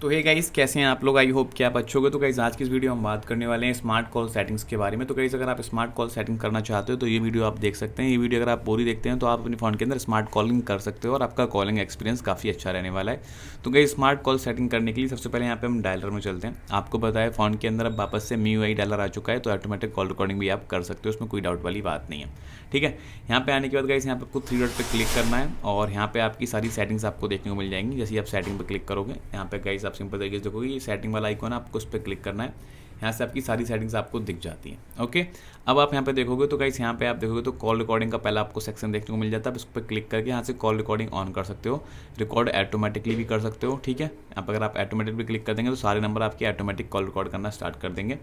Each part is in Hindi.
तो हे गाइज़ कैसे हैं आप लोग आई होप कि आप अच्छे होगे तो गाइज़ आज की इस वीडियो हम बात करने वाले हैं स्मार्ट कॉल सेटिंग्स के बारे में तो गाइज़ अगर आप स्मार्ट कॉल सेटिंग करना चाहते हो तो ये वीडियो आप देख सकते हैं ये वीडियो अगर आप पूरी देखते हैं तो आप अपने फोन के अंदर स्मार्ट कॉलिंग कर सकते हो और आपका कॉलिंग एक्सपीरियंस काफ़ी अच्छा रहने वाला है तो गई स्मार्ट कॉल सेटिंग करने के लिए सबसे पहले यहाँ पे हम डायलर में चलते हैं आपको पता है फोन के अंदर अब वापस से मी यू डायलर आ चुका है तो ऑटोमेटिक कॉल रिकॉर्डिंग भी आप कर सकते हो उसमें कोई डाउट वाली बात नहीं है ठीक है यहाँ पे आने के बाद गाइस यहाँ पे आपको थ्री डॉट पर क्लिक करना है और यहाँ पे आपकी सारी सेटिंग्स आपको देखने को मिल जाएंगी जैसे आप सेटिंग पर क्लिक करोगे यहाँ पे गाइस से सिंपल तरीके से देखोगे ये सेटिंग वाला आइकॉन है आपको उस पर क्लिक करना है यहाँ से आपकी सारी सेटिंग्स आपको दिख जाती हैं ओके अब आप यहाँ पे देखोगे तो गाइस यहाँ पे आप देखोगे तो कॉल रिकॉर्डिंग का पहला आपको सेक्शन देखने को मिल जाता है इस पर क्लिक करके यहाँ से कॉल रिकॉर्डिंग ऑन कर सकते हो रिकॉर्ड ऑटोमेटिकली भी कर सकते हो ठीक है आप अगर आप ऑटोमेटिक भी क्लिक कर देंगे तो सारे नंबर आपके ऑटोमेटिक कॉल रिकॉर्ड करना स्टार्ट कर देंगे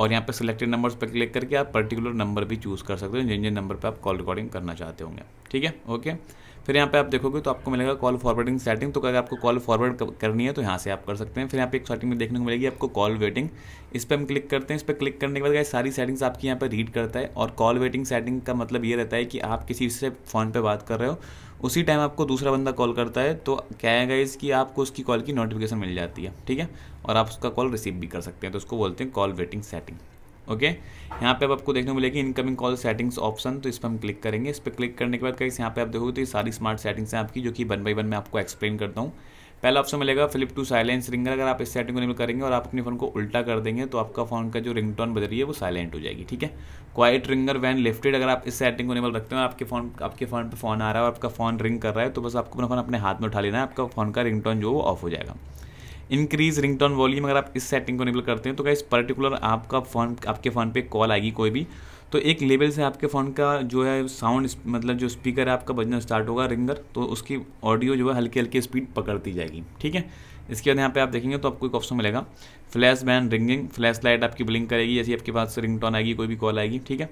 और यहाँ पर सिलेक्टेड नंबर पर क्लिक करके आप पर्टिकुलर नंबर भी चूज़ कर सकते हो जिन जिन नंबर पर आप कॉल रिकॉर्डिंग करना चाहते होंगे ठीक है ओके फिर यहाँ पे आप देखोगे तो आपको मिलेगा कॉल फॉरवर्डिंग सेटिंग तो अगर आपको कॉल फॉरवर्ड करनी है तो यहाँ से आप कर सकते हैं फिर यहाँ पे एक सेटिंग में देखने को मिलेगी आपको कॉल वेटिंग इस पर हम क्लिक करते हैं इस पर क्लिक करने के बाद सारी सेटिंग्स आपकी यहाँ पर रीड करता है और कॉल वेटिंग सेटिंग का मतलब ये रहता है कि आप किसी से फ़ोन पर बात कर रहे हो उसी टाइम आपको दूसरा बंदा कॉल करता है तो क्या है गाइज कि आपको उसकी कॉल की नोटिफिकेशन मिल जाती है ठीक है और आप उसका कॉल रिसीव भी कर सकते हैं तो उसको बोलते हैं कॉल वेटिंग सेटिंग ओके यहाँ पे अब आपको देखने को मिलेगी इनकमिंग कॉल सेटिंग्स ऑप्शन तो इस पर हम क्लिक करेंगे इस पर क्लिक करने के बाद कहीं यहाँ पे आप देखोगे तो ये सारी स्मार्ट सेटिंग्स हैं आपकी जो कि वन बाई वन मैं आपको एक्सप्लेन करता हूँ पहला ऑप्शन मिलेगा फ्लिप टू साइलेंस रिंगर अगर आप इस सेटिंग को इनेबल करेंगे और आप अपने फ़ोन को उल्टा कर देंगे तो आपका फ़ोन का जो रिंग बज रही है वो साइलेंट हो जाएगी ठीक है क्वाइट रिंगर वैन लिफ्टेड अगर आप इस सेटिंग को इनेबल रखते हैं आपके फ़ोन आपके फ़ोन पर फ़ोन आ रहा है और आपका फ़ोन रिंग कर रहा है तो बस आपको अपना फ़ोन अपने हाथ में उठा लेना है आपका फ़ोन का रिंगटोन जो वो ऑफ हो जाएगा इंक्रीज रिंगटोन वॉल्यूम अगर आप इस सेटिंग को निकल करते हैं तो क्या इस पर्टिकुलर आपका फ़ोन आपके फ़ोन पे कॉल आएगी कोई भी तो एक लेवल से आपके फ़ोन का जो है साउंड मतलब जो स्पीकर है आपका बजना स्टार्ट होगा रिंगर तो उसकी ऑडियो जो है हल्की हल्की स्पीड पकड़ती जाएगी ठीक है इसके बाद यहाँ पे आप देखेंगे तो आपको एक ऑप्शन मिलेगा flash when ringing flash light आपकी ब्लिंक करेगी जैसे आपके पास रिंग टोन आएगी कोई भी कॉल आएगी ठीक है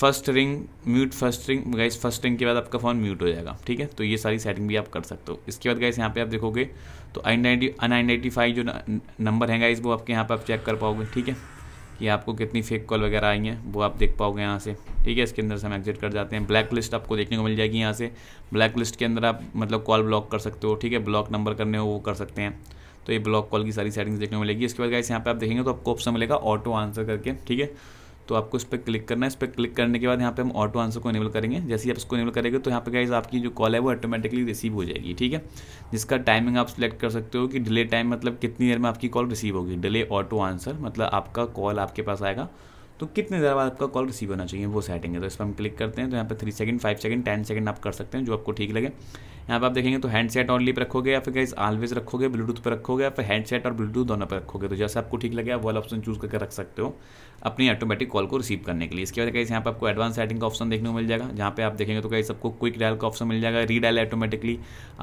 first ring mute first ring guys first ring के बाद आपका फ़ोन म्यूट हो जाएगा ठीक है तो ये सारी सेटिंग भी आप कर सकते हो इसके बाद गाइस यहाँ पे आप देखोगे तो अनआइडेंटिफाई जो नंबर है गाइस वो आपके यहाँ पे आप चेक कर पाओगे ठीक है कि आपको कितनी फेक कॉल वगैरह आई हैं वो आप देख पाओगे यहाँ से ठीक है इसके अंदर से हम एग्जिट कर जाते हैं ब्लैक लिस्ट आपको देखने को मिल जाएगी यहाँ से ब्लैक लिस्ट के अंदर आप मतलब कॉल ब्लॉक कर सकते हो ठीक है ब्लॉक नंबर करने हो वो कर सकते हैं तो ये ब्लॉक कॉल की सारी सेटिंग्स देखने को मिलेगी इसके बाद गाइस यहाँ पे आप देखेंगे तो आपको ऑप्शन मिलेगा ऑटो आंसर करके ठीक है तो आपको इस पर क्लिक करना है इस पर क्लिक करने के बाद यहाँ पे हम ऑटो आंसर को इनेबल करेंगे जैसे ही आप इसको इनेबल करेंगे तो यहाँ पे गाइज आपकी जो कॉल है वो ऑटोमेटिकली रिसीव हो जाएगी ठीक है जिसका टाइमिंग आप सिलेक्ट कर सकते हो कि डिले टाइम मतलब कितनी देर में आपकी कॉल रिसीव होगी डिले ऑटो आंसर मतलब आपका कॉल आपके पास आएगा तो कितने देर बाद आपका कॉल रिसीव होना चाहिए वो सेटिंग है तो इस पर हम क्लिक करते हैं तो यहाँ पर three second five second ten second आप कर सकते हैं जो आपको ठीक लगे यहाँ पर आप देखेंगे तो हैंडसेट ऑनली पर रखोगे या फिर गाइज ऑलवेज रखोगे ब्लूटूथ पर रखोगे या फिर हैंडसेट और ब्लूटूथ दोनों पर रखोगे तो जैसे आपको ठीक लगे आप वाला ऑप्शन चूज करके रख सकते हो अपनी ऑटोमेटिक कॉल को रिसीव करने के लिए इसके बाद गाइज यहाँ पर आपको एडवांस सेटिंग का ऑप्शन देखने को मिल जाएगा जहाँ पे आप देखेंगे तो कहीं आपको क्विक डायल का ऑप्शन मिल जाएगा रीडायल ऑटोमेटिकली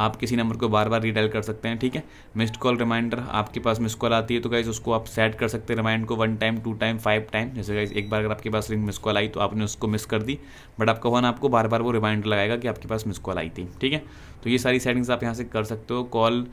आप किसी नंबर को बार बार रीडायल कर सकते हैं ठीक है मिस्ड कॉल रिमाइंडर आपके पास मिस कॉल आती है तो कहीं उसको आप सेट कर सकते हैं रिमाइंड को one time two time five time जैसे गाइज एक बार अगर आपके पास रिंग मिस कॉल आई तो आपने उसको मिस कर दी बट आपका फोन आपको बार बार वो रिमाइंडर लगाएगा कि आपके पास मिस कॉल आई थी ठीक है तो ये सारी सेटिंग्स आप यहाँ से कर सकते हो कॉल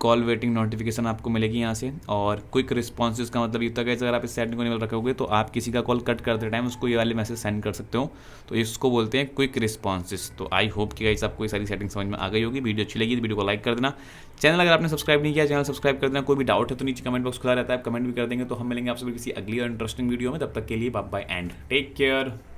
कॉल वेटिंग नोटिफिकेशन आपको मिलेगी यहाँ से और क्विक रिस्पॉन्सेज का मतलब ये होता है अगर आप इस सेटिंग को नहीं रखोगे तो आप किसी का कॉल कट करते टाइम उसको ये वाले मैसेज सेंड कर सकते हो तो इसको बोलते हैं क्विक रिस्पॉन्सेज तो आई होप कि गाइस आपको ये सारी सेटिंग समझ में आ गई होगी वीडियो अच्छी लगी तो वीडियो को लाइक कर देना चैनल अगर आपने सब्सक्राइब नहीं किया चैनल सब्सक्राइब कर देना कोई भी डाउट है तो नीचे कमेंट बॉक्स खुला रहता है आप कमेंट भी कर देंगे तो हम मिलेंगे आपसे किसी अगली और इंटरेस्टिंग वीडियो में तब तक के लिए bye bye and take care